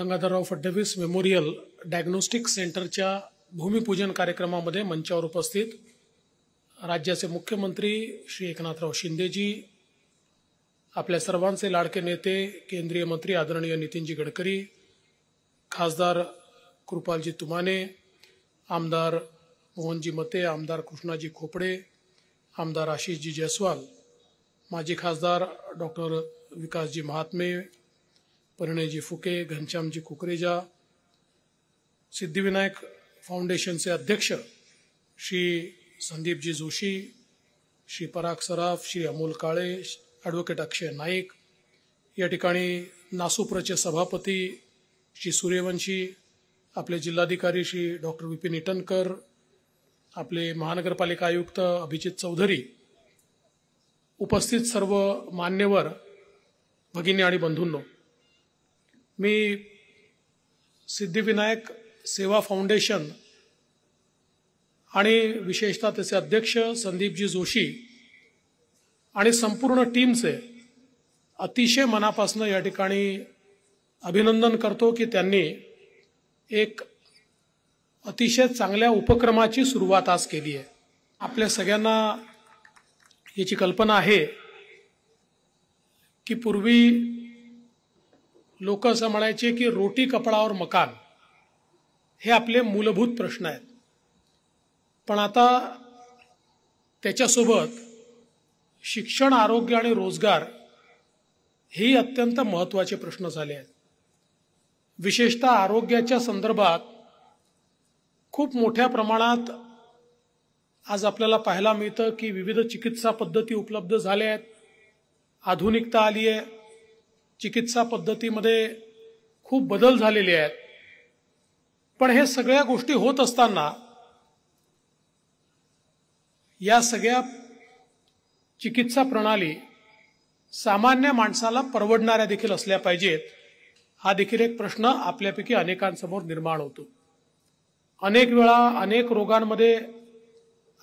Gangadharrao Fadnavis memorial diagnostic सेंटरच्या भूमिपूजन कार्यक्रमामध्ये मंचावर उपस्थित राज्याचे मुख्यमंत्री श्री एकनाथराव शिंदेजी आपल्या सर्वांचे लाडके नेते केंद्रीय मंत्री आदरणीय नितीनजी गडकरी खासदार कृपालजी तुमाने आमदार मोहनजी मते आमदार कृष्णाजी खोपडे आमदार आशिषजी जयस्वाल माजी खासदार डॉक्टर विकासजी महात्मे परिणयजी फुके घनश्यामजी कुकरेजा सिद्धिविनायक फाउंडेशनचे अध्यक्ष श्री संदीपजी जोशी श्री पराग सराफ श्री अमोल काळे ॲडव्होकेट अक्षय नाईक या ठिकाणी नासुप्रचे सभापती श्री सूर्यवंशी आपले जिल्हाधिकारी श्री डॉक्टर विपिन इटनकर आपले महानगरपालिका आयुक्त अभिजित चौधरी उपस्थित सर्व मान्यवर भगिनी आणि बंधूंनो मी सिद्धिविनायक सेवा फाउंडेशन आणि विशेषतः त्याचे अध्यक्ष संदीपजी जोशी आणि संपूर्ण टीमचे अतिशय मनापासून या ठिकाणी अभिनंदन करतो की त्यांनी एक अतिशय चांगल्या उपक्रमाची सुरुवात आज केली आहे आपल्या सगळ्यांना याची कल्पना आहे की पूर्वी लोक असं म्हणायचे की रोटी और मकान हे आपले मूलभूत प्रश्न आहेत पण आता त्याच्यासोबत शिक्षण आरोग्य आणि रोजगार हे अत्यंत महत्त्वाचे प्रश्न झाले आहेत विशेषतः आरोग्याच्या संदर्भात खूप मोठ्या प्रमाणात आज आपल्याला पाहायला मिळतं की विविध चिकित्सा पद्धती उपलब्ध झाल्या आहेत आधुनिकता आली आहे चिकित्सा पद्धतीमध्ये खूप बदल झालेले आहेत पण हे सगळ्या गोष्टी होत असताना या सगळ्या चिकित्सा प्रणाली सामान्य माणसाला परवडणाऱ्या देखील असल्या पाहिजेत हा देखील एक प्रश्न आपल्यापैकी अनेकांसमोर निर्माण होतो अनेक वेळा अनेक रोगांमध्ये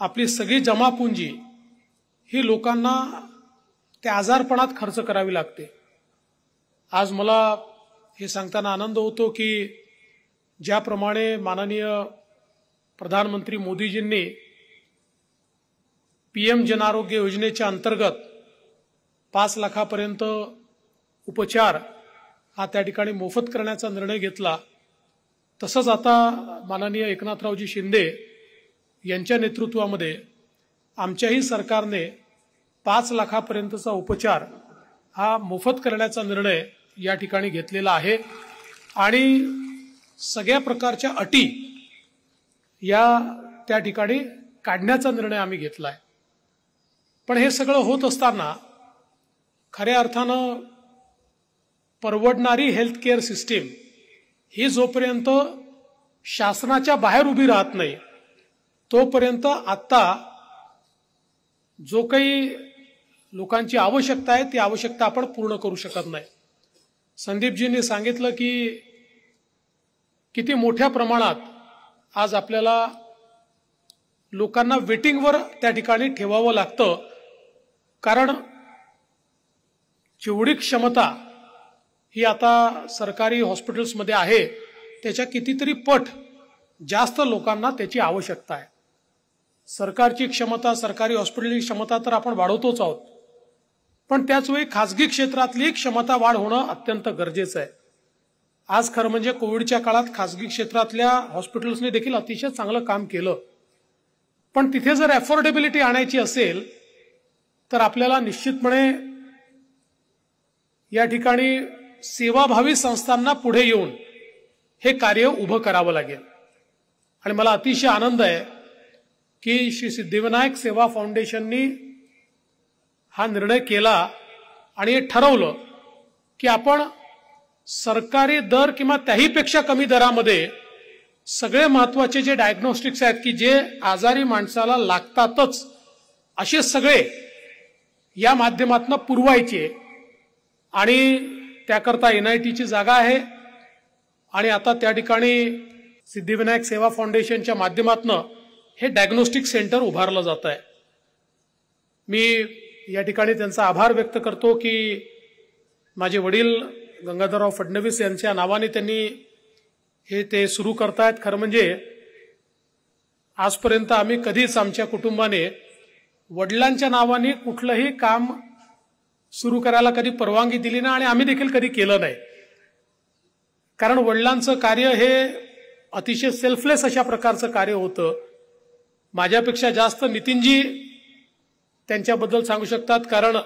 आपली सगळी जमापुंजी ही लोकांना त्या आजारपणात खर्च करावी लागते आज मला हे सांगताना आनंद होतो की ज्याप्रमाणे माननीय प्रधानमंत्री मोदीजींनी पी एम जनआरोग्य योजनेच्या अंतर्गत पाच लाखापर्यंत उपचार हा त्या ठिकाणी मोफत करण्याचा निर्णय घेतला तसंच आता माननीय एकनाथरावजी शिंदे यांच्या नेतृत्वामध्ये आमच्याही सरकारने पाच लाखापर्यंतचा उपचार हा मोफत करण्याचा निर्णय या ठिकाणी घेतलेला आहे आणि सगळ्या प्रकारच्या अटी या त्या ठिकाणी काढण्याचा निर्णय आम्ही घेतला आहे पण हे सगळं होत असताना खऱ्या अर्थानं परवडणारी हेल्थ केअर सिस्टीम ही जोपर्यंत शासनाच्या बाहेर उभी राहत नाही तोपर्यंत आत्ता जो काही लोकांची आवश्यकता आहे ती आवश्यकता आपण पूर्ण करू शकत नाही संदीपजींनी सांगितलं की किती मोठ्या प्रमाणात आज आपल्याला लोकांना वेटिंगवर त्या ठिकाणी ठेवावं लागतं कारण जेवढी क्षमता ही आता सरकारी हॉस्पिटल्समध्ये आहे त्याच्या कितीतरी पट जास्त लोकांना त्याची आवश्यकता आहे सरकारची क्षमता सरकारी हॉस्पिटलची क्षमता तर आपण वाढवतोच आहोत पण त्याचवेळी खाजगी क्षेत्रातली क्षमता वाढ होणं अत्यंत गरजेचं आहे आज खरं म्हणजे कोविडच्या काळात खासगी क्षेत्रातल्या हॉस्पिटल्सने देखील अतिशय चांगलं काम केलं पण तिथे जर अफोर्डेबिलिटी आणायची असेल तर आपल्याला निश्चितपणे या ठिकाणी सेवाभावी संस्थांना पुढे येऊन हे कार्य उभं करावं लागेल आणि मला अतिशय आनंद आहे की श्री सिद्धिविनायक सेवा फाउंडेशननी हा निर्णय केला आणि हे ठरवलं की आपण सरकारी दर किंवा त्याहीपेक्षा कमी दरामध्ये सगळे महत्वाचे जे डायग्नोस्टिक्स आहेत की जे आजारी माणसाला लागतातच असे सगळे या माध्यमातून पुरवायचे आणि त्याकरता एन आय टीची जागा आहे आणि आता त्या ठिकाणी सिद्धिविनायक सेवा फाउंडेशनच्या माध्यमातून हे डायग्नोस्टिक सेंटर उभारलं जात आहे मी या ठिकाणी त्यांचा आभार व्यक्त करतो की माझे वडील गंगाधरराव फडणवीस यांच्या नावाने त्यांनी हे ते सुरू करतायत खरं म्हणजे आजपर्यंत आम्ही कधीच आमच्या कुटुंबाने वडिलांच्या नावाने कुठलंही काम सुरू करायला कधी परवानगी दिली नाही आणि आम्ही देखील कधी केलं नाही कारण वडिलांचं कार्य हे अतिशय सेल्फलेस अशा प्रकारचं कार्य होतं माझ्यापेक्षा जास्त नितीनजी त्यांच्याबद्दल सांगू शकतात कारण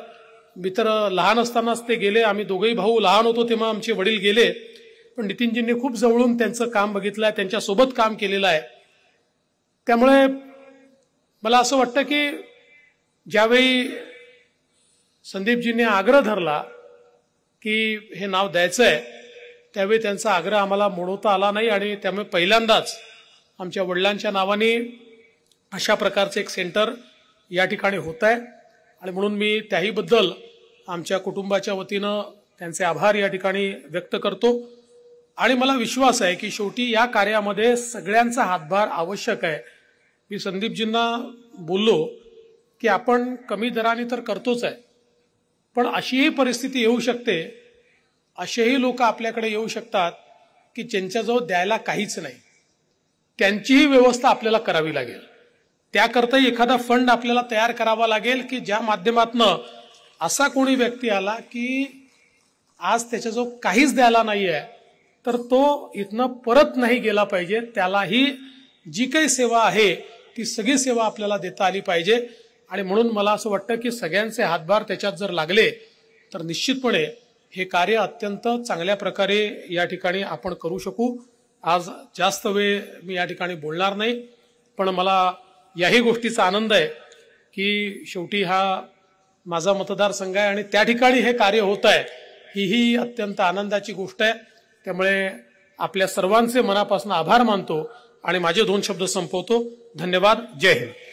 मी तर लहान असतानाच ते गेले आम्ही दोघेही भाऊ लहान होतो तेव्हा आमचे वडील गेले पण नितीनजींनी खूप जवळून त्यांचं काम बघितलं आहे त्यांच्यासोबत काम केलेलं आहे त्यामुळे मला असं वाटतं की ज्यावेळी संदीपजींनी आग्रह धरला की हे नाव द्यायचं आहे त्यावेळी त्यांचा आग्रह आम्हाला मोडवता आला नाही आणि त्यामुळे पहिल्यांदाच आमच्या वडिलांच्या नावाने अशा प्रकारचे एक सेंटर या ठिकाणी होत आहे आणि म्हणून मी त्याहीबद्दल आमच्या कुटुंबाच्या वतीनं त्यांचे आभार या ठिकाणी व्यक्त करतो आणि मला विश्वास आहे की शेवटी या कार्यामध्ये सगळ्यांचा हातभार आवश्यक आहे मी संदीपजींना बोललो की आपण कमी दराने तर करतोच आहे पण अशीही परिस्थिती येऊ शकते असेही लोक आपल्याकडे येऊ शकतात की ज्यांच्याजवळ द्यायला काहीच नाही त्यांचीही व्यवस्था आपल्याला करावी लागेल त्याकरताही एखादा फंड आपल्याला तयार करावा लागेल की ज्या माध्यमातनं असा कोणी व्यक्ती आला की आज त्याच्या जो काहीच द्यायला नाही आहे तर तो इथनं परत नाही गेला पाहिजे त्यालाही जी काही सेवा आहे ती सगळी सेवा आपल्याला देता आली पाहिजे आणि म्हणून मला असं वाटतं की सगळ्यांचे हातभार त्याच्यात जर लागले तर निश्चितपणे हे कार्य अत्यंत चांगल्या प्रकारे या ठिकाणी आपण करू शकू आज जास्त वेळ मी या ठिकाणी बोलणार नाही पण मला याही गोष्टीचा आनंद आहे की शेवटी हा माझा मतदारसंघ आहे आणि त्या ठिकाणी हे कार्य होत आहे हीही अत्यंत आनंदाची गोष्ट आहे त्यामुळे आपल्या सर्वांचे मनापासून आभार मानतो आणि माझे दोन शब्द संपवतो धन्यवाद जय हिंद